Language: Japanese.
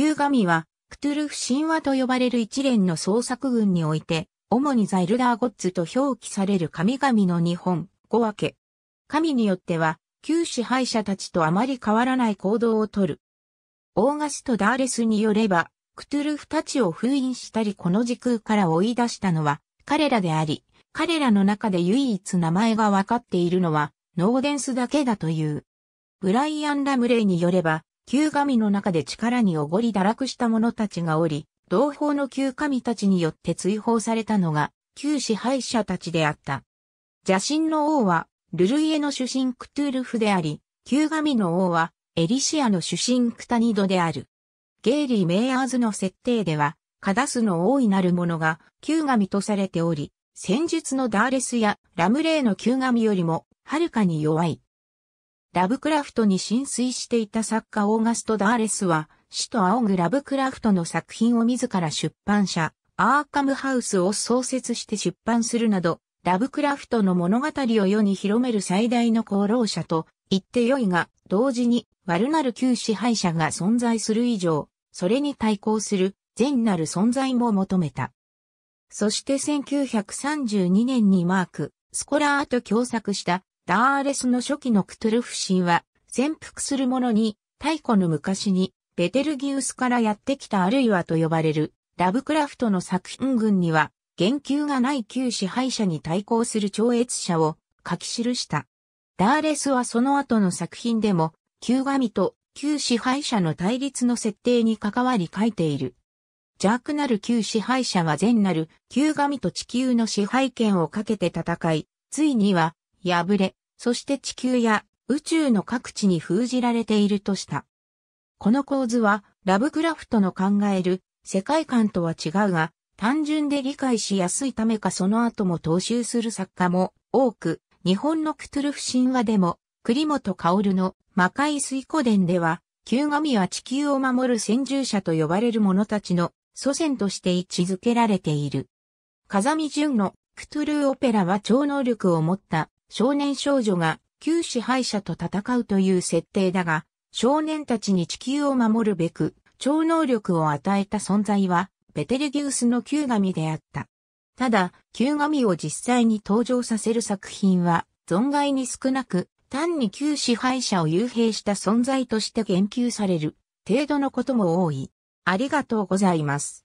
旧神は、クトゥルフ神話と呼ばれる一連の創作群において、主にザ・イルダーゴッズと表記される神々の日本、語分け。神によっては、旧支配者たちとあまり変わらない行動をとる。オーガスト・ダーレスによれば、クトゥルフたちを封印したりこの時空から追い出したのは彼らであり、彼らの中で唯一名前がわかっているのはノーデンスだけだという。ブライアン・ラムレイによれば、旧神の中で力におごり堕落した者たちがおり、同胞の旧神たちによって追放されたのが、旧支配者たちであった。邪神の王は、ルルイエの主神クトゥールフであり、旧神の王は、エリシアの主神クタニドである。ゲイリー・メイヤーズの設定では、カダスの大いなるものが、旧神とされており、戦術のダーレスやラムレーの旧神よりも、はるかに弱い。ラブクラフトに浸水していた作家オーガスト・ダーレスは、死と仰ぐラブクラフトの作品を自ら出版社、アーカムハウスを創設して出版するなど、ラブクラフトの物語を世に広める最大の功労者と言ってよいが、同時に悪なる旧支配者が存在する以上、それに対抗する善なる存在も求めた。そして1932年にマーク、スコラーと共作したダーレスの初期のクトゥルフ神は、潜伏する者に、太古の昔に、ベテルギウスからやってきたあるいはと呼ばれる、ラブクラフトの作品群には、言及がない旧支配者に対抗する超越者を書き記した。ダーレスはその後の作品でも、旧神と旧支配者の対立の設定に関わり書いている。邪悪なる旧支配者は善なる旧神と地球の支配権をかけて戦い、ついには破れ、そして地球や宇宙の各地に封じられているとした。この構図は、ラブクラフトの考える世界観とは違うが、単純で理解しやすいためかその後も踏襲する作家も多く、日本のクトゥルフ神話でも、栗本薫の魔界水湖伝では、旧神は地球を守る先住者と呼ばれる者たちの祖先として位置づけられている。風見淳のクトゥルーオペラは超能力を持った少年少女が旧支配者と戦うという設定だが、少年たちに地球を守るべく、超能力を与えた存在は、ベテルギウスの旧神であった。ただ、旧神を実際に登場させる作品は、存外に少なく、単に旧支配者を幽閉した存在として言及される、程度のことも多い。ありがとうございます。